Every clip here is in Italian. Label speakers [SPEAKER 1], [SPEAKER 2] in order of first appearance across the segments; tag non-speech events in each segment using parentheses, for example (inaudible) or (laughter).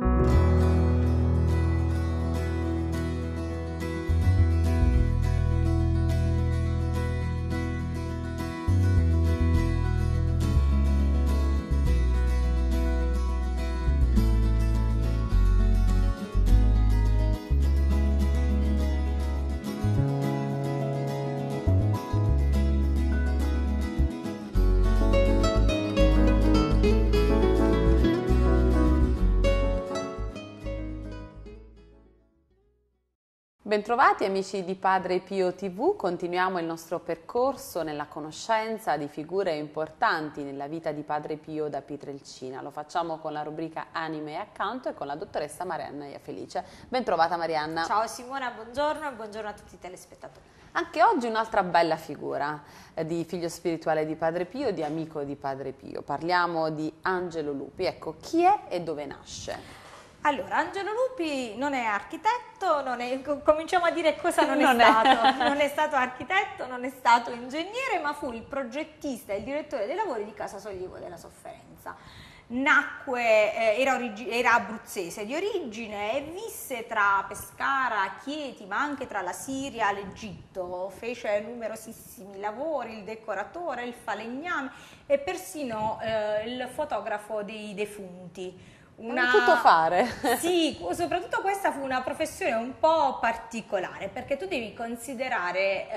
[SPEAKER 1] Thank you. Bentrovati amici di Padre Pio TV, continuiamo il nostro percorso nella conoscenza di figure importanti nella vita di Padre Pio da Pietrelcina. Lo facciamo con la rubrica Anime Accanto e con la dottoressa Marianna Iafelice. Bentrovata Marianna.
[SPEAKER 2] Ciao Simona, buongiorno e buongiorno a tutti i telespettatori.
[SPEAKER 1] Anche oggi un'altra bella figura eh, di figlio spirituale di Padre Pio, di amico di Padre Pio. Parliamo di Angelo Lupi. Ecco, chi è e
[SPEAKER 2] dove nasce? Allora, Angelo Lupi non è architetto, non è, cominciamo a dire cosa non, non è, è stato. (laughs) Non è stato architetto, non è stato ingegnere, ma fu il progettista e il direttore dei lavori di Casa Sollievo della Sofferenza. Nacque, eh, era, era, abruzzese di origine e visse tra Pescara, Chieti, ma anche tra la Siria e l'Egitto. Fece numerosissimi lavori, il decoratore, il falegname e persino eh, il fotografo dei defunti una... tutto fare. (laughs) Sì, soprattutto questa fu una professione un po' particolare perché tu devi considerare eh,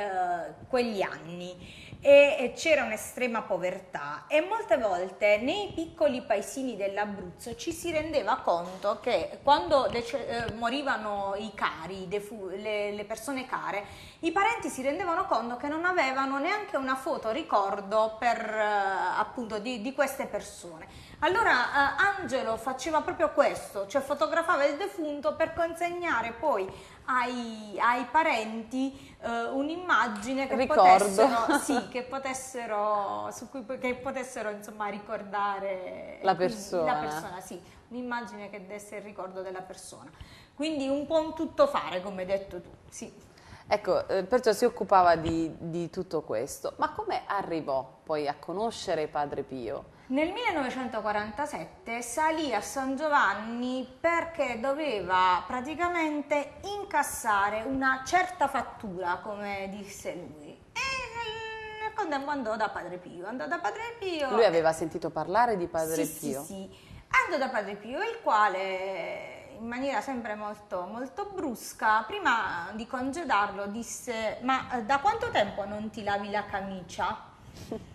[SPEAKER 2] quegli anni e c'era un'estrema povertà e molte volte nei piccoli paesini dell'Abruzzo ci si rendeva conto che quando le, eh, morivano i cari, defu, le, le, persone care, i parenti si rendevano conto che non avevano neanche una foto ricordo per, eh, appunto, di, di queste persone allora eh, Angelo faceva proprio questo, cioè fotografava il defunto per consegnare poi ai, ai parenti eh, un'immagine che potessero, (laughs) sì, che potessero, cui, che potessero insomma, ricordare la persona. La persona sì, un'immagine che desse il ricordo della persona. Quindi un po' un tuttofare, come hai detto tu. Sì.
[SPEAKER 1] Ecco, eh, perciò si occupava di, di tutto questo. Ma come arrivò poi a conoscere Padre Pio?
[SPEAKER 2] Nel 1947 salì a San Giovanni perché doveva praticamente incassare una certa fattura, come disse lui. E nel contempo andò da Padre Pio. Andò da Padre Pio. Lui aveva
[SPEAKER 1] sentito parlare di Padre sì, Pio. Sì, sì.
[SPEAKER 2] Andò da Padre Pio, il quale in maniera sempre molto, molto brusca, prima di congedarlo disse ma eh, da quanto tempo non ti lavi la camicia? (laughs)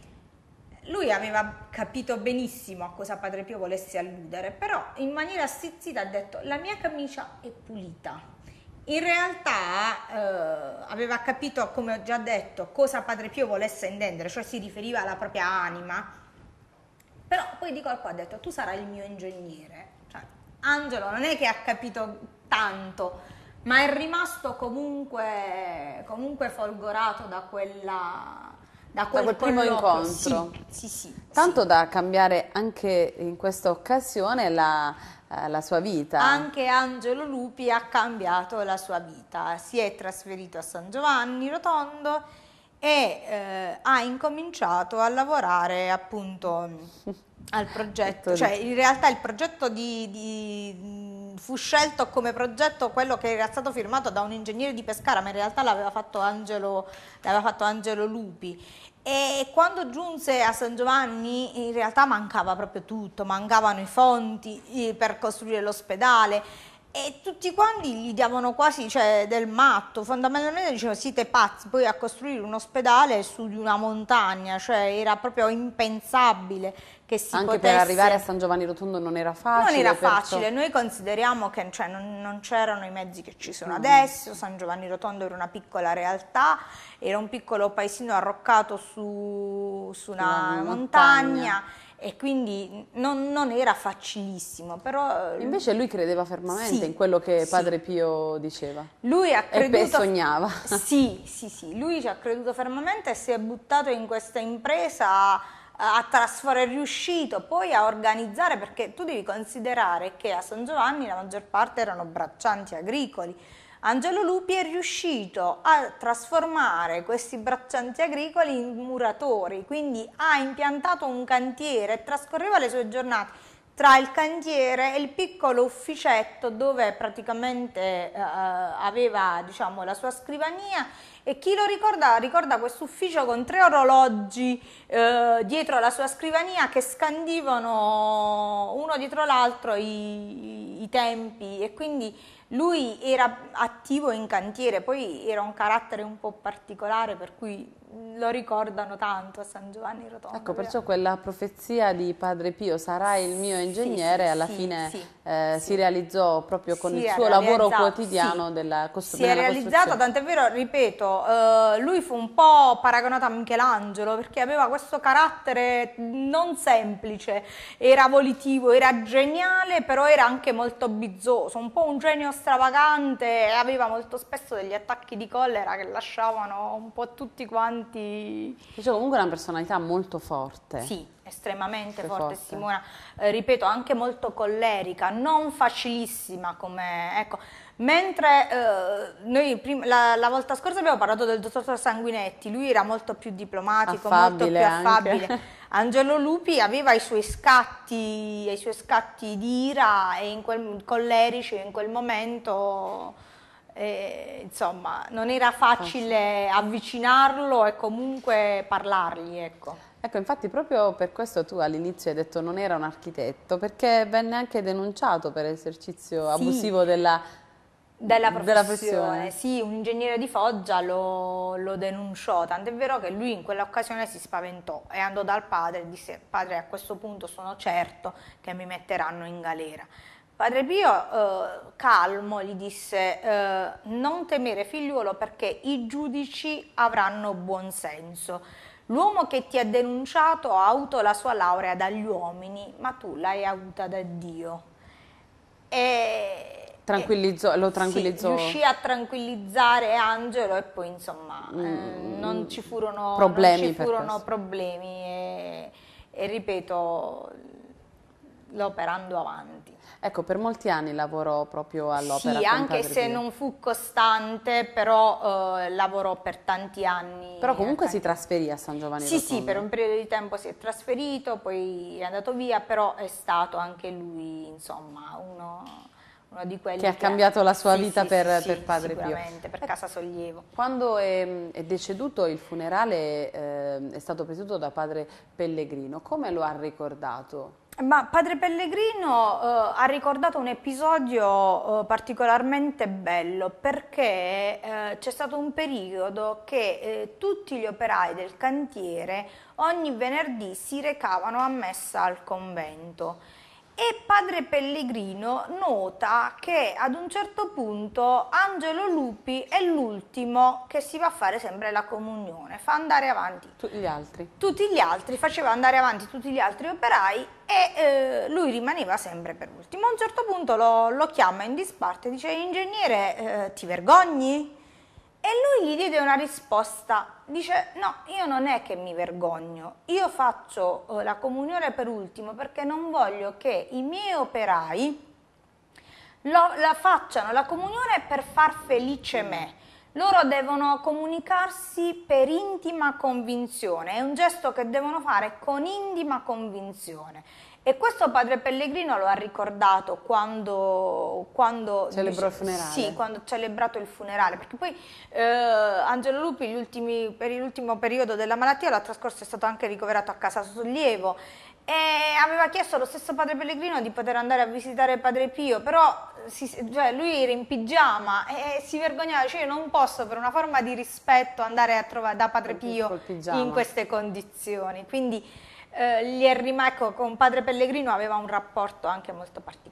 [SPEAKER 2] lui aveva capito benissimo a cosa Padre Pio volesse alludere, però in maniera stizzita ha detto la mia camicia è pulita. In realtà eh, aveva capito, come ho già detto, cosa Padre Pio volesse intendere, cioè si riferiva alla propria anima, però poi di colpo ha detto tu sarai il mio ingegnere. Cioè, Angelo non è che ha capito tanto, ma è rimasto comunque, comunque folgorato da quella da quel, da quel primo incontro. Sì, sì, sì,
[SPEAKER 1] Tanto da cambiare anche in questa occasione la, eh, la, sua vita. Anche
[SPEAKER 2] Angelo Lupi ha cambiato la sua vita, si è trasferito a San Giovanni Rotondo e eh, ha incominciato a lavorare appunto (laughs) al progetto, cioè in realtà il progetto di, di fu scelto come progetto quello che era stato firmato da un ingegnere di Pescara, ma in realtà l'aveva fatto, fatto Angelo Lupi. E quando giunse a San Giovanni in realtà mancava proprio tutto, mancavano i fonti per costruire l'ospedale e tutti quanti gli davano quasi cioè, del matto, fondamentalmente dicevano siete pazzi, poi a costruire un ospedale su di una montagna, cioè era proprio impensabile che si Anche potesse... per arrivare a
[SPEAKER 1] San Giovanni Rotondo non era facile. Non era facile, perciò...
[SPEAKER 2] noi consideriamo che cioè, non, non, c'erano i mezzi che ci sono mm. adesso, San Giovanni Rotondo era una piccola realtà, era un piccolo paesino arroccato su, su una, una, montagna. montagna e quindi non, non, era facilissimo, però... Eh, Invece lui
[SPEAKER 1] credeva fermamente sì, in quello che Padre sì. Pio diceva.
[SPEAKER 2] Lui ha creduto... E sognava. Sì, sì, sì, lui ci ha creduto fermamente e si è buttato in questa impresa a trasformare, è riuscito poi a organizzare, perché tu devi considerare che a San Giovanni la maggior parte erano braccianti agricoli, Angelo Lupi è riuscito a trasformare questi braccianti agricoli in muratori, quindi ha impiantato un cantiere e trascorreva le sue giornate tra il cantiere e il piccolo ufficetto dove praticamente eh, eh, aveva diciamo, la sua scrivania e chi lo ricorda ricorda questo ufficio con tre orologi eh, dietro la sua scrivania che scandivano uno dietro l'altro i, i, tempi e quindi lui era attivo in cantiere, poi era un carattere un po' particolare per cui lo ricordano tanto a San Giovanni Rotondo. Ecco, perciò
[SPEAKER 1] quella profezia di Padre Pio, sarai il mio ingegnere, sì, alla sì, fine sì, eh, si realizzò proprio con si il suo lavoro quotidiano della, costru- si della costruzione. Si è realizzata,
[SPEAKER 2] tant'è vero, ripeto, eh, lui fu un po' paragonato a Michelangelo perché aveva questo carattere non semplice, era volitivo, era geniale, però era anche molto bizzoso, un po' un genio stravagante e aveva molto spesso degli attacchi di collera che lasciavano un po' tutti quanti... Dicevo comunque una personalità molto forte. Sì, estremamente forte, forte, Simona, eh, ripeto anche molto collerica, non facilissima come... Ecco, mentre eh, noi prima, la, la, volta scorsa abbiamo parlato del dottor Sanguinetti, lui era molto più diplomatico, affabile molto più affabile. Angelo Lupi aveva i suoi scatti, i suoi scatti di ira e in quel, collerici in quel momento eh, insomma non era facile avvicinarlo e comunque parlargli. Ecco.
[SPEAKER 1] Ecco, infatti proprio per questo tu all'inizio hai detto non era un architetto, perché venne anche denunciato per esercizio sì. abusivo della della professione. della professione.
[SPEAKER 2] Sì, un ingegnere di Foggia lo, lo denunciò, tant'è vero che lui in quell'occasione si spaventò e andò dal padre e disse padre a questo punto sono certo che mi metteranno in galera. Padre Pio, eh, calmo, gli disse eh, non temere figliuolo perché i giudici avranno buon senso. L'uomo che ti ha denunciato ha avuto la sua laurea dagli uomini, ma tu l'hai avuta da Dio. E
[SPEAKER 1] Tranquillizzo, lo tranquillizzò. Sì, riuscì
[SPEAKER 2] a tranquillizzare Angelo e poi insomma eh, mm, eh, non ci furono problemi. Ci furono problemi e, e ripeto, l'opera andò avanti.
[SPEAKER 1] Ecco, per molti anni lavorò proprio all'opera. Sì, anche se via. non
[SPEAKER 2] fu costante, però eh, lavorò per tanti anni.
[SPEAKER 1] Però comunque si trasferì a San Giovanni Sì, Rotondo. sì, per un
[SPEAKER 2] periodo di tempo si è trasferito, poi è andato via, però è stato anche lui, insomma, uno uno di quelli che, che ha cambiato la sua sì, vita sì, per, sì, per, Padre Pio. per ecco, Casa Sollievo.
[SPEAKER 1] Quando è, è deceduto il funerale eh, è stato presieduto da Padre Pellegrino, come lo ha ricordato?
[SPEAKER 2] Ma padre Pellegrino eh, ha ricordato un episodio eh, particolarmente bello perché eh, c'è stato un periodo che eh, tutti gli operai del cantiere ogni venerdì si recavano a messa al convento. E padre Pellegrino nota che ad un certo punto Angelo Lupi è l'ultimo che si va a fare sempre la comunione, fa andare avanti tutti gli altri. Tutti gli altri, faceva andare avanti tutti gli altri operai e eh, lui rimaneva sempre per ultimo. A un certo punto lo, lo chiama in disparte e dice: Ingegnere, eh, ti vergogni? E lui gli diede una risposta, dice no, io non è che mi vergogno, io faccio eh, la comunione per ultimo perché non voglio che i miei operai lo, la facciano la comunione per far felice me. Loro devono comunicarsi per intima convinzione, è un gesto che devono fare con intima convinzione. E questo padre Pellegrino lo ha ricordato quando... quando Celebrò il funerale. Sì, quando ha celebrato il funerale, perché poi eh, Angelo Lupi ultimi, per l'ultimo periodo della malattia l'ha trascorso è stato anche ricoverato a casa sollievo e aveva chiesto allo stesso padre Pellegrino di poter andare a visitare padre Pio, però si, cioè, lui era in pigiama e si vergognava, cioè io non posso per una forma di rispetto andare a trovare da padre Pio in queste condizioni. Quindi gli eh, è rimasto ecco, con padre Pellegrino aveva un rapporto anche molto particolare.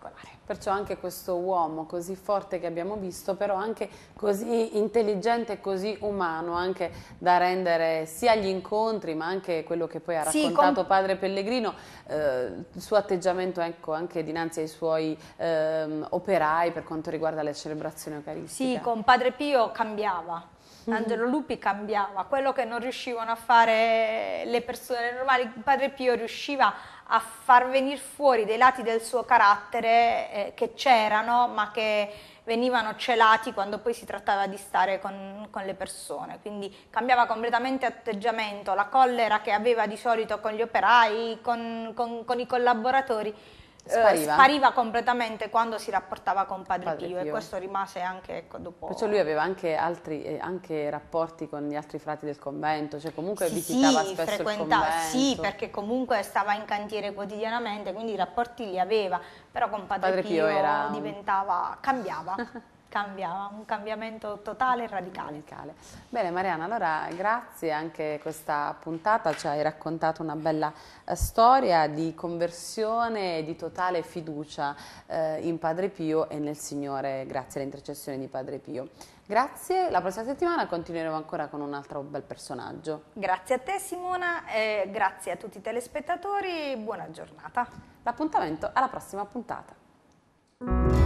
[SPEAKER 1] Perciò anche questo uomo così forte che abbiamo visto, però anche così intelligente così umano, anche da rendere sia gli incontri, ma anche quello che poi ha raccontato sì, padre Pellegrino, eh, il suo atteggiamento ecco, anche dinanzi ai suoi eh, operai per quanto riguarda le celebrazioni eucaristiche. Sì, con
[SPEAKER 2] padre Pio cambiava Mm-hmm. Angelo Lupi cambiava, quello che non riuscivano a fare le persone normali, Padre Pio riusciva a far venire fuori dei lati del suo carattere eh, che c'erano ma che venivano celati quando poi si trattava di stare con, con, le persone, quindi cambiava completamente atteggiamento, la collera che aveva di solito con gli operai, con, con, con i collaboratori eh, spariva. spariva. completamente quando si rapportava con Padre, Padre Pio, Pio, e questo rimase anche ecco, dopo. Perciò lui aveva
[SPEAKER 1] anche, altri, eh, anche rapporti con gli altri frati del convento, cioè comunque sì, visitava sì, spesso frequentava, Sì, perché
[SPEAKER 2] comunque stava in cantiere quotidianamente, quindi i rapporti li aveva, però con Padre, Padre Pio, Pio era... diventava, cambiava. (laughs) cambia, un cambiamento totale e radicale. radicale.
[SPEAKER 1] Bene Mariana, allora grazie anche questa puntata, ci hai raccontato una bella eh, storia di conversione e di totale fiducia eh, in Padre Pio e nel Signore grazie all'intercessione di Padre Pio. Grazie, la prossima settimana continueremo ancora con un altro bel personaggio.
[SPEAKER 2] Grazie a te Simona, eh, grazie a tutti i telespettatori, buona giornata. L'appuntamento alla prossima puntata.